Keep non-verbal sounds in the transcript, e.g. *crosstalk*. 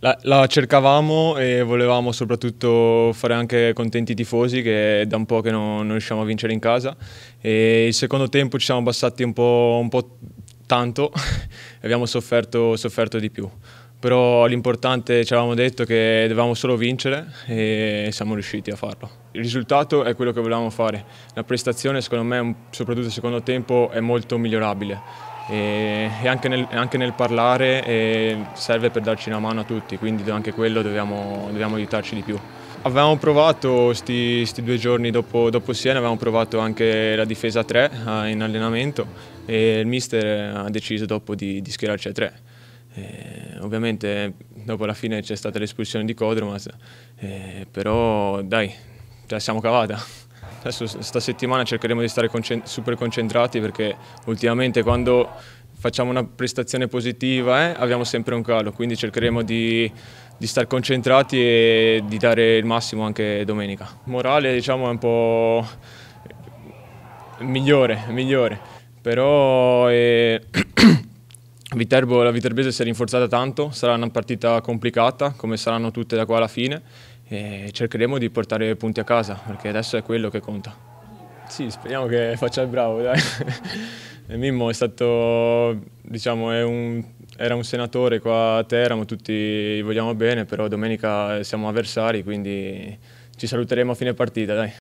La, la, cercavamo e volevamo soprattutto fare anche contenti i tifosi che da un po' che non, non, riusciamo a vincere in casa. E il secondo tempo ci siamo abbassati un po', un po tanto e *laughs* abbiamo sofferto, sofferto, di più. Però l'importante ci avevamo detto che dovevamo solo vincere e siamo riusciti a farlo. Il risultato è quello che volevamo fare. La prestazione secondo me, soprattutto nel secondo tempo, è molto migliorabile e, anche nel, anche nel parlare serve per darci una mano a tutti, quindi anche quello dobbiamo, dobbiamo aiutarci di più. Avevamo provato, questi due giorni dopo, dopo, Siena, avevamo provato anche la difesa 3 eh, in allenamento e il mister ha deciso dopo di, di schierarci a 3. E ovviamente dopo la fine c'è stata l'espulsione di Codromas, eh, però dai, ce la siamo cavata adesso sta settimana cercheremo di stare concent super concentrati perché ultimamente quando facciamo una prestazione positiva eh, abbiamo sempre un calo, quindi cercheremo di, di stare concentrati e di dare il massimo anche domenica. Morale diciamo è un po' migliore, migliore. però eh... *clears throat* Viterbo, la Viterbese si è rinforzata tanto, sarà una partita complicata come saranno tutte da qua alla fine e cercheremo di portare i punti a casa perché adesso è quello che conta. Sì, speriamo che faccia il bravo, dai. *laughs* Mimmo è stato, diciamo, è un, era un senatore qua a Teramo, tutti vogliamo bene, però domenica siamo avversari, quindi ci saluteremo a fine partita, dai.